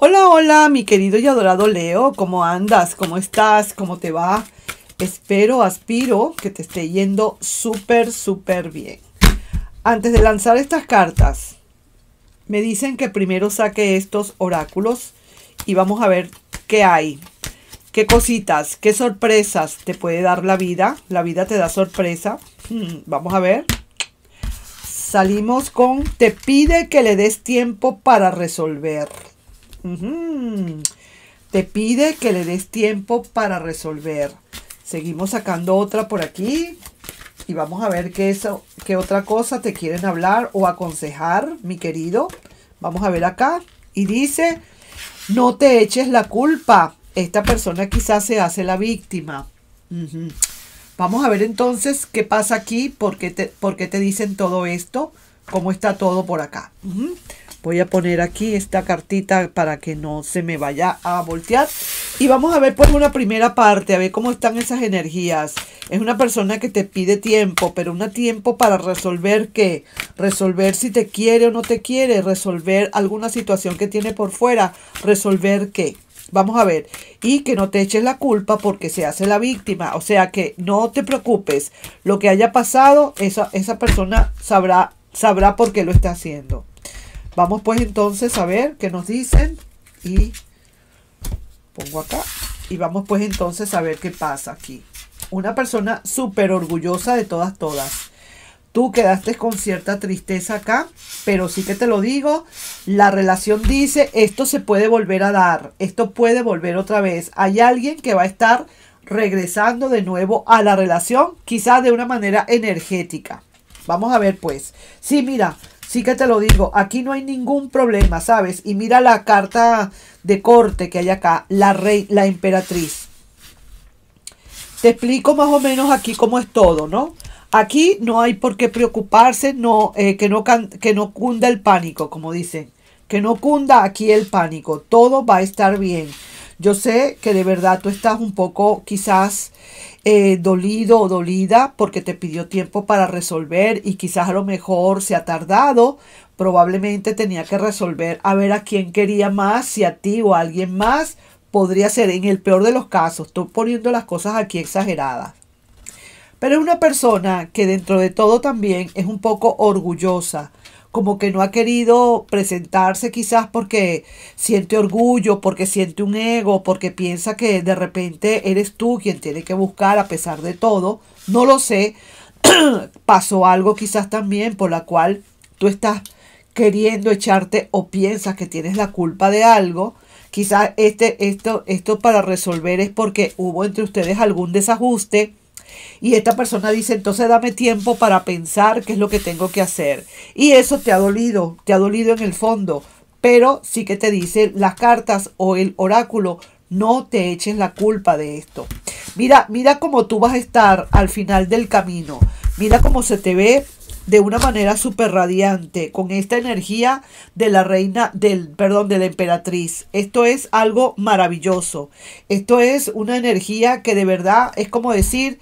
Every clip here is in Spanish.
Hola, hola, mi querido y adorado Leo, ¿cómo andas? ¿Cómo estás? ¿Cómo te va? Espero, aspiro que te esté yendo súper, súper bien. Antes de lanzar estas cartas, me dicen que primero saque estos oráculos y vamos a ver qué hay, qué cositas, qué sorpresas te puede dar la vida. La vida te da sorpresa. Hmm, vamos a ver. Salimos con, te pide que le des tiempo para resolver te pide que le des tiempo para resolver. Seguimos sacando otra por aquí y vamos a ver qué, eso, qué otra cosa te quieren hablar o aconsejar, mi querido. Vamos a ver acá. Y dice, no te eches la culpa. Esta persona quizás se hace la víctima. Vamos a ver entonces qué pasa aquí, por qué te, te dicen todo esto, cómo está todo por acá. Voy a poner aquí esta cartita para que no se me vaya a voltear. Y vamos a ver por pues, una primera parte, a ver cómo están esas energías. Es una persona que te pide tiempo, pero un tiempo para resolver qué. Resolver si te quiere o no te quiere, resolver alguna situación que tiene por fuera, resolver qué. Vamos a ver. Y que no te eches la culpa porque se hace la víctima. O sea que no te preocupes. Lo que haya pasado, esa, esa persona sabrá, sabrá por qué lo está haciendo. Vamos pues entonces a ver qué nos dicen y pongo acá. Y vamos pues entonces a ver qué pasa aquí. Una persona súper orgullosa de todas, todas. Tú quedaste con cierta tristeza acá, pero sí que te lo digo, la relación dice, esto se puede volver a dar, esto puede volver otra vez. Hay alguien que va a estar regresando de nuevo a la relación, quizás de una manera energética. Vamos a ver pues. Sí, mira, sí que te lo digo, aquí no hay ningún problema, ¿sabes? Y mira la carta de corte que hay acá, la rey, la emperatriz. Te explico más o menos aquí cómo es todo, ¿no? Aquí no hay por qué preocuparse, no, eh, que, no que no cunda el pánico, como dicen. Que no cunda aquí el pánico, todo va a estar bien. Yo sé que de verdad tú estás un poco quizás eh, dolido o dolida porque te pidió tiempo para resolver y quizás a lo mejor se ha tardado. Probablemente tenía que resolver a ver a quién quería más, si a ti o a alguien más. Podría ser en el peor de los casos. Estoy poniendo las cosas aquí exageradas. Pero es una persona que dentro de todo también es un poco orgullosa como que no ha querido presentarse quizás porque siente orgullo, porque siente un ego, porque piensa que de repente eres tú quien tiene que buscar a pesar de todo. No lo sé. Pasó algo quizás también por la cual tú estás queriendo echarte o piensas que tienes la culpa de algo. Quizás este, esto, esto para resolver es porque hubo entre ustedes algún desajuste y esta persona dice, entonces dame tiempo para pensar qué es lo que tengo que hacer. Y eso te ha dolido, te ha dolido en el fondo, pero sí que te dice las cartas o el oráculo, no te eches la culpa de esto. Mira, mira cómo tú vas a estar al final del camino. Mira cómo se te ve de una manera súper radiante, con esta energía de la reina, del, perdón, de la emperatriz. Esto es algo maravilloso. Esto es una energía que de verdad es como decir,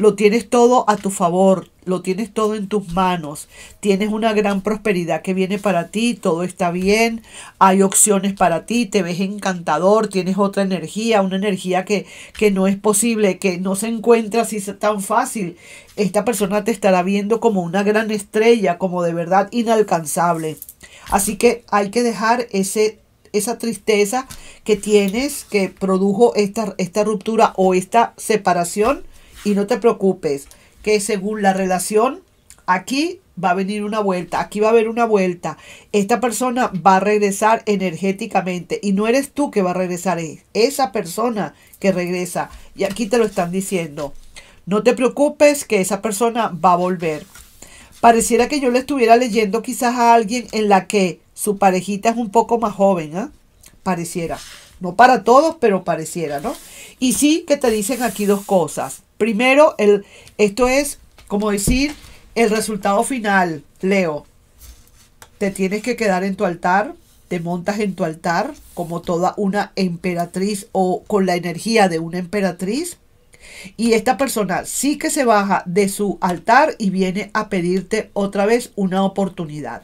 lo tienes todo a tu favor, lo tienes todo en tus manos, tienes una gran prosperidad que viene para ti, todo está bien, hay opciones para ti, te ves encantador, tienes otra energía, una energía que, que no es posible, que no se encuentra así tan fácil. Esta persona te estará viendo como una gran estrella, como de verdad inalcanzable. Así que hay que dejar ese esa tristeza que tienes que produjo esta, esta ruptura o esta separación y no te preocupes, que según la relación, aquí va a venir una vuelta, aquí va a haber una vuelta. Esta persona va a regresar energéticamente y no eres tú que va a regresar, es esa persona que regresa. Y aquí te lo están diciendo. No te preocupes que esa persona va a volver. Pareciera que yo le estuviera leyendo quizás a alguien en la que su parejita es un poco más joven, ¿eh? Pareciera. No para todos, pero pareciera, ¿no? Y sí que te dicen aquí dos cosas. Primero, el, esto es, como decir, el resultado final, Leo. Te tienes que quedar en tu altar, te montas en tu altar como toda una emperatriz o con la energía de una emperatriz. Y esta persona sí que se baja de su altar y viene a pedirte otra vez una oportunidad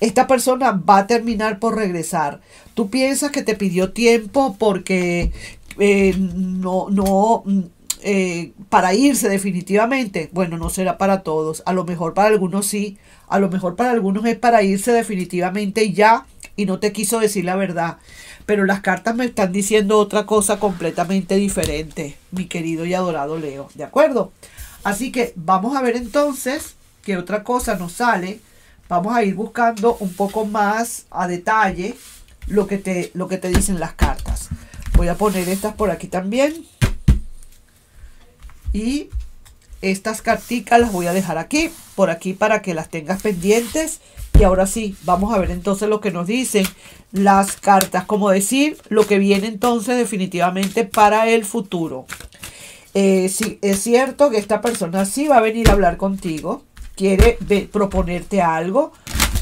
esta persona va a terminar por regresar. Tú piensas que te pidió tiempo porque eh, no, no, mm, eh, para irse definitivamente. Bueno, no será para todos. A lo mejor para algunos sí. A lo mejor para algunos es para irse definitivamente ya y no te quiso decir la verdad. Pero las cartas me están diciendo otra cosa completamente diferente, mi querido y adorado Leo. ¿De acuerdo? Así que vamos a ver entonces qué otra cosa nos sale vamos a ir buscando un poco más a detalle lo que te, lo que te dicen las cartas. Voy a poner estas por aquí también. Y estas carticas las voy a dejar aquí, por aquí para que las tengas pendientes. Y ahora sí, vamos a ver entonces lo que nos dicen las cartas, como decir, lo que viene entonces definitivamente para el futuro. Eh, sí, es cierto que esta persona sí va a venir a hablar contigo quiere proponerte algo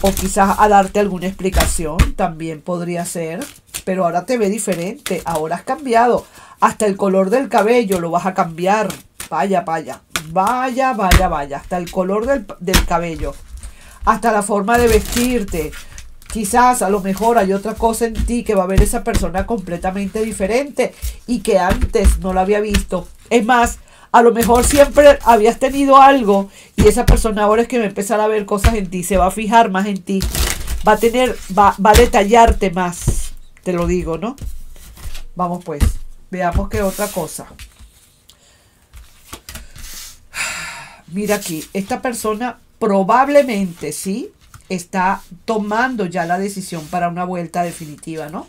o quizás a darte alguna explicación, también podría ser, pero ahora te ve diferente, ahora has cambiado, hasta el color del cabello lo vas a cambiar, vaya, vaya, vaya, vaya, vaya, hasta el color del, del cabello, hasta la forma de vestirte, quizás a lo mejor hay otra cosa en ti que va a ver esa persona completamente diferente y que antes no la había visto. Es más, a lo mejor siempre habías tenido algo y esa persona ahora es que va a empezar a ver cosas en ti, se va a fijar más en ti, va a tener, va, a detallarte más, te lo digo, ¿no? Vamos pues, veamos qué otra cosa. Mira aquí, esta persona probablemente, ¿sí? Está tomando ya la decisión para una vuelta definitiva, ¿no?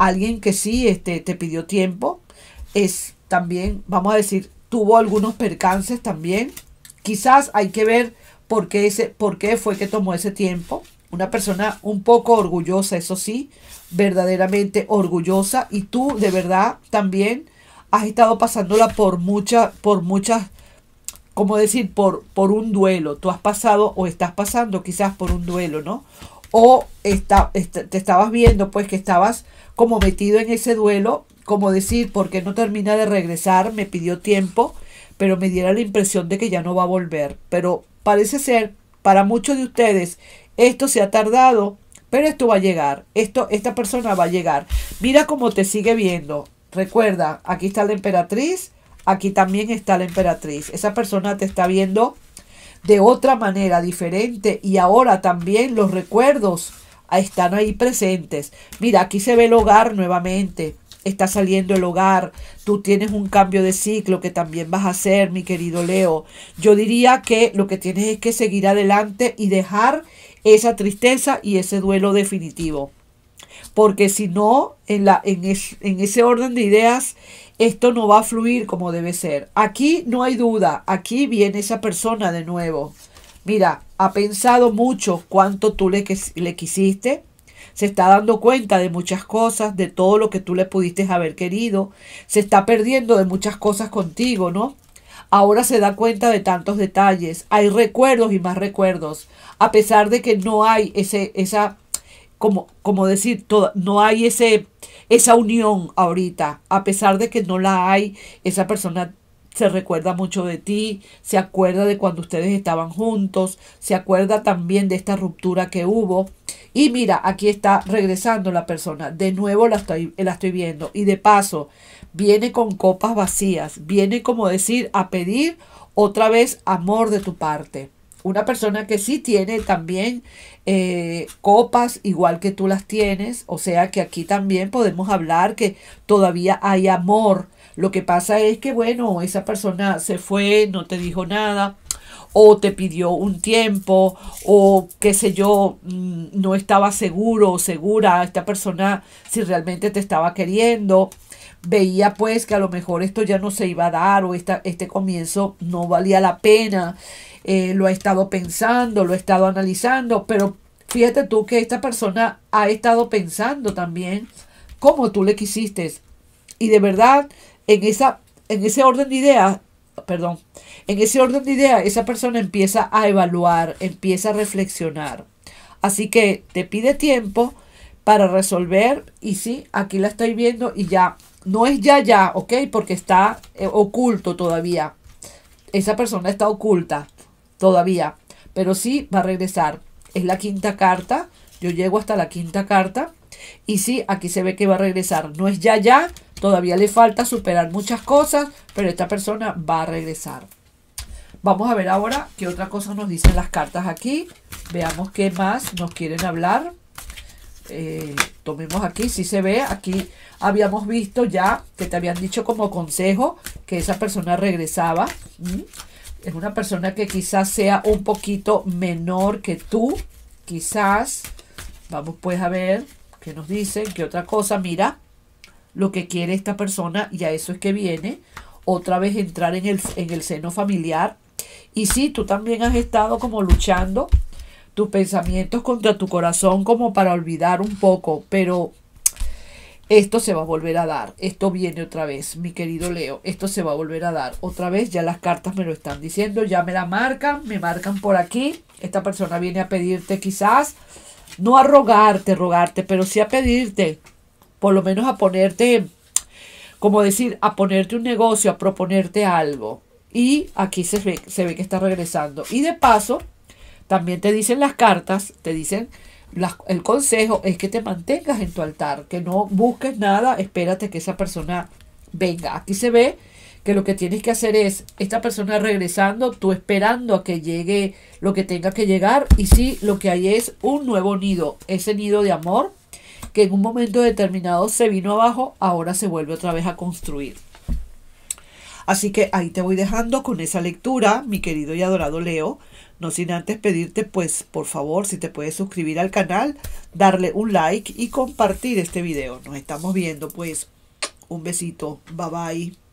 Alguien que sí este, te pidió tiempo es también, vamos a decir, tuvo algunos percances también. Quizás hay que ver por qué, ese, por qué fue que tomó ese tiempo. Una persona un poco orgullosa, eso sí, verdaderamente orgullosa. Y tú de verdad también has estado pasándola por muchas, por muchas, como decir, por, por un duelo. Tú has pasado o estás pasando quizás por un duelo, ¿no? O te estabas viendo pues que estabas como metido en ese duelo como decir, porque no termina de regresar, me pidió tiempo, pero me diera la impresión de que ya no va a volver. Pero parece ser, para muchos de ustedes, esto se ha tardado, pero esto va a llegar, esto, esta persona va a llegar. Mira cómo te sigue viendo. Recuerda, aquí está la emperatriz, aquí también está la emperatriz. Esa persona te está viendo de otra manera, diferente, y ahora también los recuerdos están ahí presentes. Mira, aquí se ve el hogar nuevamente está saliendo el hogar, tú tienes un cambio de ciclo que también vas a hacer, mi querido Leo. Yo diría que lo que tienes es que seguir adelante y dejar esa tristeza y ese duelo definitivo. Porque si no, en, la, en, ese orden de ideas, esto no va a fluir como debe ser. Aquí no hay duda, aquí viene esa persona de nuevo. Mira, ha pensado mucho cuánto tú le, le quisiste, se está dando cuenta de muchas cosas, de todo lo que tú le pudiste haber querido, se está perdiendo de muchas cosas contigo, ¿no? Ahora se da cuenta de tantos detalles, hay recuerdos y más recuerdos, a pesar de que no hay ese, esa, como, como decir, no hay ese, esa unión ahorita, a pesar de que no la hay, esa persona se recuerda mucho de ti, se acuerda de cuando ustedes estaban juntos, se acuerda también de esta ruptura que hubo. Y mira, aquí está regresando la persona, de nuevo la estoy, la estoy viendo. Y de paso, viene con copas vacías, viene como decir a pedir otra vez amor de tu parte. Una persona que sí tiene también eh, copas igual que tú las tienes, o sea que aquí también podemos hablar que todavía hay amor lo que pasa es que, bueno, esa persona se fue, no te dijo nada, o te pidió un tiempo, o qué sé yo, mm, no estaba seguro o segura esta persona si realmente te estaba queriendo. Veía pues que a lo mejor esto ya no se iba a dar o este comienzo no valía la pena. Eh, lo ha estado pensando, lo ha estado analizando, pero fíjate tú que esta persona ha estado pensando también como tú le quisiste. Y de verdad, en, esa, en ese orden de ideas, perdón, en ese orden de ideas, esa persona empieza a evaluar, empieza a reflexionar. Así que te pide tiempo para resolver y sí, aquí la estoy viendo y ya, no es ya ya, ¿ok? Porque está eh, oculto todavía. Esa persona está oculta todavía, pero sí va a regresar. Es la quinta carta yo llego hasta la quinta carta. Y sí, aquí se ve que va a regresar. No es ya ya, todavía le falta superar muchas cosas, pero esta persona va a regresar. Vamos a ver ahora qué otra cosa nos dicen las cartas aquí. Veamos qué más nos quieren hablar. Eh, tomemos aquí, si sí se ve, aquí habíamos visto ya que te habían dicho como consejo que esa persona regresaba. Es una persona que quizás sea un poquito menor que tú, quizás Vamos pues a ver qué nos dicen, qué otra cosa. Mira lo que quiere esta persona y a eso es que viene. Otra vez entrar en el, en el seno familiar. Y sí, tú también has estado como luchando tus pensamientos contra tu corazón como para olvidar un poco, pero esto se va a volver a dar. Esto viene otra vez, mi querido Leo. Esto se va a volver a dar otra vez. Ya las cartas me lo están diciendo, ya me la marcan, me marcan por aquí. Esta persona viene a pedirte quizás no a rogarte, rogarte, pero sí a pedirte, por lo menos a ponerte, como decir, a ponerte un negocio, a proponerte algo. Y aquí se ve, se ve que está regresando. Y de paso, también te dicen las cartas, te dicen el consejo es que te mantengas en tu altar, que no busques nada, espérate que esa persona venga. Aquí se ve que lo que tienes que hacer es esta persona regresando, tú esperando a que llegue lo que tenga que llegar y sí, lo que hay es un nuevo nido, ese nido de amor que en un momento determinado se vino abajo, ahora se vuelve otra vez a construir. Así que ahí te voy dejando con esa lectura, mi querido y adorado Leo. No sin antes pedirte, pues, por favor, si te puedes suscribir al canal, darle un like y compartir este video. Nos estamos viendo, pues. Un besito. Bye bye.